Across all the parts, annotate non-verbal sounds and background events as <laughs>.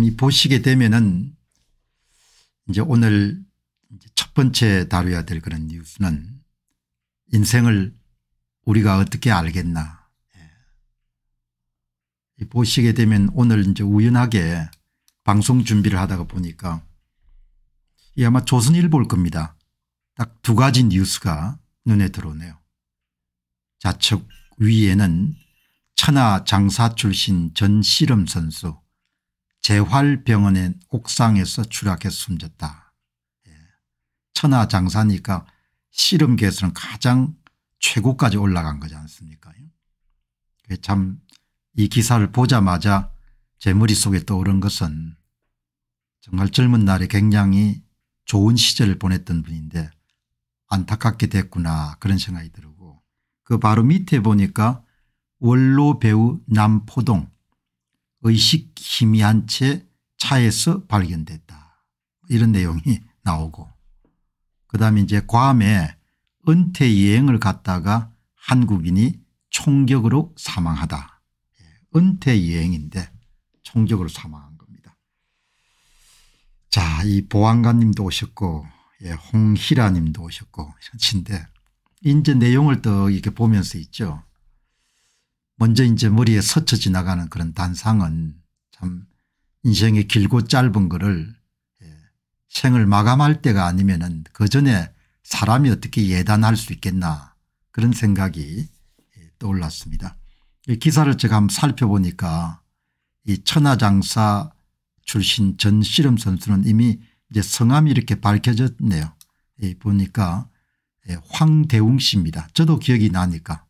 이 보시게 되면은 이제 오늘 첫 번째 다뤄야 될 그런 뉴스는 인생을 우리가 어떻게 알겠나. 예. 보시게 되면 오늘 이제 우연하게 방송 준비를 하다가 보니까 이 아마 조선일보일 겁니다. 딱 두 가지 뉴스가 눈에 들어오네요. 좌측 위에는 천하 장사 출신 전 씨름 선수 재활병원의 옥상에서 추락해 숨졌다. 예. 천하장사니까 실험계에서는 가장 최고까지 올라간 거지 않습니까 참이 기사를 보자마자 제 머릿속에 떠오른 것은 정말 젊은 날에 굉장히 좋은 시절을 보냈던 분인데 안타깝게 됐구나 그런 생각이 들고 그 바로 밑에 보니까 원로 배우 남포동 의식 희미한 채 차에서 발견됐다. 이런 내용이 나오고 그다음에 이제 괌에 은퇴 여행을 갔다가 한국인이 총격으로 사망하다. 예, 은퇴 여행인데 총격으로 사망한 겁니다. 자, 이 보안관님도 오셨고 예, 홍희라 님도 오셨고 신데 이제 내용을 또 이렇게 보면서 있죠. 먼저 이제 머리에 스쳐 지나가는 그런 단상은 참 인생의 길고 짧은 거를 예, 생을 마감할 때가 아니면은 그 전에 사람이 어떻게 예단할 수 있겠나 그런 생각이 예, 떠올랐습니다. 이 기사를 제가 한번 살펴보니까 이 천하장사 출신 전 씨름 선수는 이미 이제 성함이 이렇게 밝혀졌네요. 보니까 예, 황대웅 씨입니다. 저도 기억이 나니까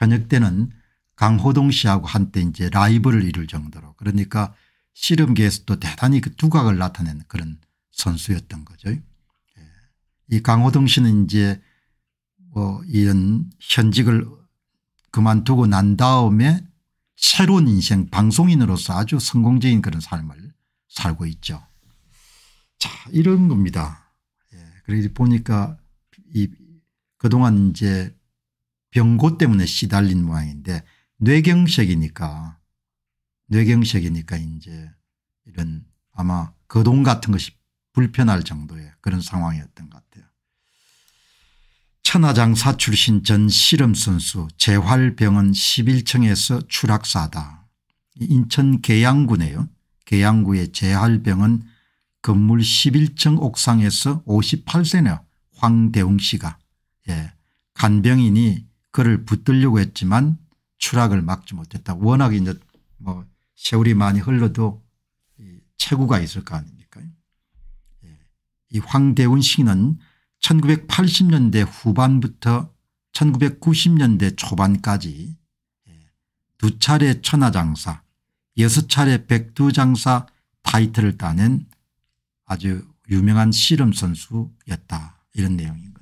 현역 때는 강호동 씨하고 한때 이제 라이벌을 이룰 정도로 그러니까 씨름계에서도 대단히 그 두각을 나타낸 그런 선수였던 거죠. 예. 이 강호동 씨는 이제 뭐 이런 현직을 그만두고 난 다음에 새로운 인생 방송인으로서 아주 성공적인 그런 삶을 살고 있죠. 자 이런 겁니다. 예. 그러니 보니까 이 그동안 이제 병고 때문에 시달린 모양인데 뇌경색이니까 뇌경색이니까 이제 이런 아마 거동 같은 것이 불편할 정도의 그런 상황이었던 것 같아요. 천하장사 출신 전 실험선수 재활병원 11층에서 추락사다. 인천 계양구네요. 계양구의 재활병원 건물 11층 옥상에서 58세네요. 황대웅 씨가. 예. 간병인이 그를 붙들려고 했지만 추락을 막지 못했다. 워낙 이제 뭐 세월이 많이 흘러도 체구가 있을 거 아닙니까? 예. 이 황대운 시인은 1980년대 후반부터 1990년대 초반까지 예, 두 차례 천하장사, 여섯 차례 백두장사 타이틀을 따낸 아주 유명한 씨름 선수였다 이런 내용인 거예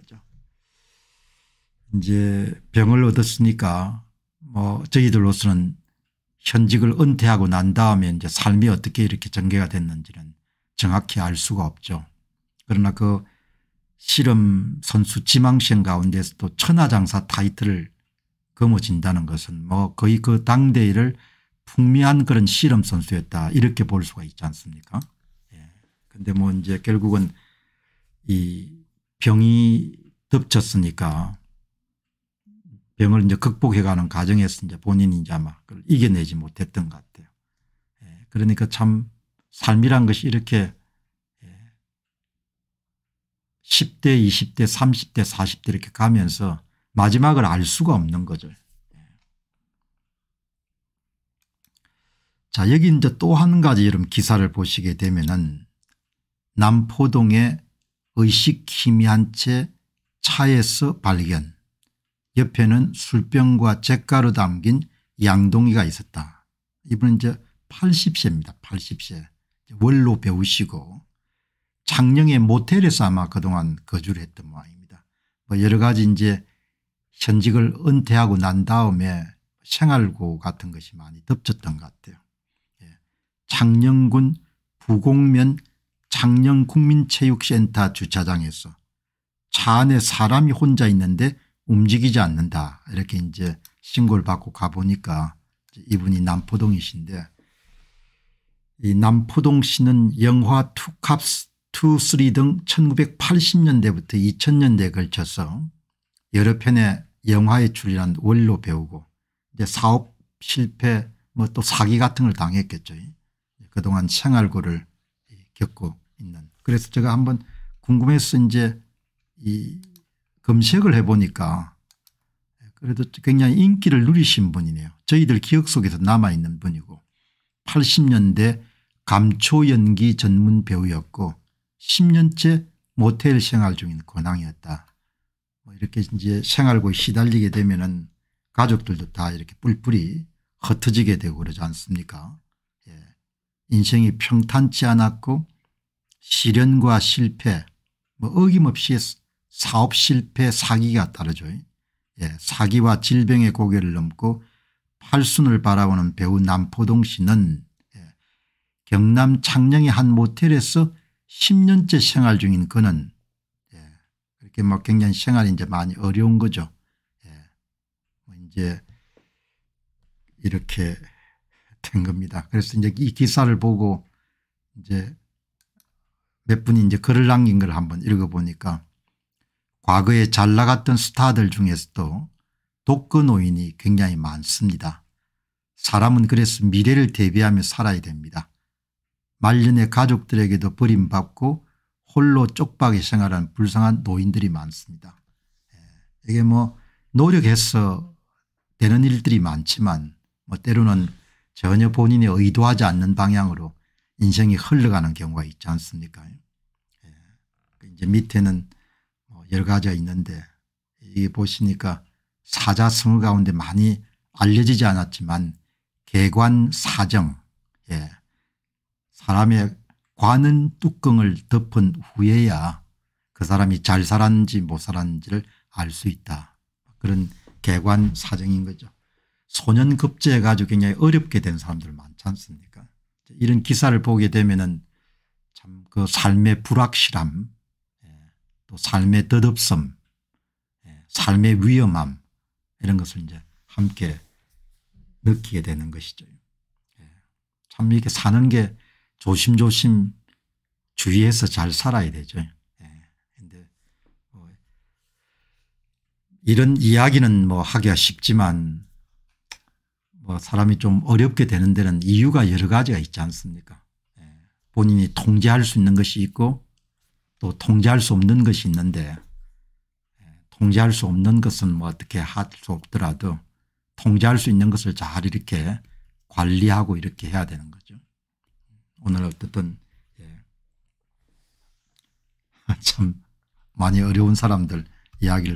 이제 병을 얻었으니까 뭐 저희들로서는 현직을 은퇴하고 난 다음에 이제 삶이 어떻게 이렇게 전개가 됐는지는 정확히 알 수가 없죠. 그러나 그 실험 선수 지망생 가운데서도 천하장사 타이틀을 거머쥔다는 것은 뭐 거의 그 당대를 풍미한 그런 실험 선수였다 이렇게 볼 수가 있지 않습니까? 그런데 예. 뭐 이제 결국은 이 병이 덮쳤으니까 병을 이제 극복해가는 과정에서 이제 본인이 이제 아마 그걸 이겨내지 못했던 것 같아요. 예, 그러니까 참 삶이란 것이 이렇게 10대, 20대, 30대, 40대 이렇게 가면서 마지막을 알 수가 없는 거죠. 예. 자, 여기 이제 또 한 가지 이런 기사를 보시게 되면은 남포동의 의식 희미한 채 차에서 발견. 옆에는 술병과 잿가루 담긴 양동이가 있었다. 이분은 이제 80세입니다. 80세. 원로 배우시고 장령의 모텔에서 아마 그동안 거주를 했던 모양입니다. 뭐 여러 가지 이제 현직을 은퇴하고 난 다음에 생활고 같은 것이 많이 덮쳤던 것 같아요. 예. 장령군 부곡면 장령국민체육센터 주차장에서 차 안에 사람이 혼자 있는데 움직이지 않는다 이렇게 이제 신고를 받고 가보니까 이분이 남포동이신데 이 남포동 씨는 영화 투캅스 투쓰등 1980년대부터 2000년대에 걸쳐서 여러 편의 영화에 출연한 원로 배우고 이제 사업 실패 뭐 또 사기 같은 걸 당했겠죠. 그동안 생활고를 겪고 있는 그래서 제가 한번 궁금해서 이제 이 검색을 해보니까 그래도 굉장히 인기를 누리신 분이네요. 저희들 기억 속에서 남아있는 분이고 80년대 감초연기 전문 배우였고 10년째 모텔 생활 중인 권항이었다. 뭐 이렇게 이제 생활고에 시달리게 되면은 가족들도 다 이렇게 뿔뿔이 흩어지게 되고 그러지 않습니까? 예. 인생이 평탄치 않았고 시련과 실패 뭐 어김없이 사업 실패 사기가 따르죠. 예, 사기와 질병의 고개를 넘고 팔순을 바라보는 배우 남포동 씨는 예, 경남 창녕의 한 모텔에서 10년째 생활 중인 그는 예, 그렇게 뭐 굉장히 생활이 이제 많이 어려운 거죠. 예, 뭐 이제 이렇게 <laughs> 된 겁니다. 그래서 이제 이 기사를 보고 이제 몇 분이 이제 글을 남긴 걸 한번 읽어보니까 과거에 잘 나갔던 스타들 중에서도 독거노인이 굉장히 많습니다. 사람은 그래서 미래를 대비하며 살아야 됩니다. 말년에 가족들에게도 버림받고 홀로 쪽박이 생활하 불쌍한 노인들이 많습니다. 예, 이게 뭐 노력해서 되는 일들이 많지만 뭐 때로는 전혀 본인이 의도하지 않는 방향으로 인생이 흘러가는 경우가 있지 않습니까 예, 그 이제 밑에는 여러 가지가 있는데 이 보시니까 사자성어 가운데 많이 알려지지 않았지만 개관사정 예. 사람의 관은 뚜껑을 덮은 후에야 그 사람이 잘 살았는지 못 살았는지를 알 수 있다. 그런 개관사정인 거죠. 소년급제해 가지고 굉장히 어렵게 된 사람들 많지 않습니까 이런 기사를 보게 되면 참 그 삶의 불확실함 또 삶의 덧없음 예, 삶의 위험함 이런 것을 이제 함께 느끼게 되는 것이죠. 예, 참 이렇게 사는 게 조심조심 주의해서 잘 살아야 되죠. 그런데 예, 뭐 이런 이야기는 뭐 하기가 쉽지만 뭐 사람이 좀 어렵게 되는 데는 이유가 여러 가지가 있지 않습니까? 본인이 통제할 수 있는 것이 있고 또 통제할 수 없는 것이 있는데 통제할 수 없는 것은 뭐 어떻게 할 수 없더라도 통제할 수 있는 것을 잘 이렇게 관리하고 이렇게 해야 되는 거죠. 오늘 어쨌든 예. <laughs> 참 많이 어려운 사람들 이야기를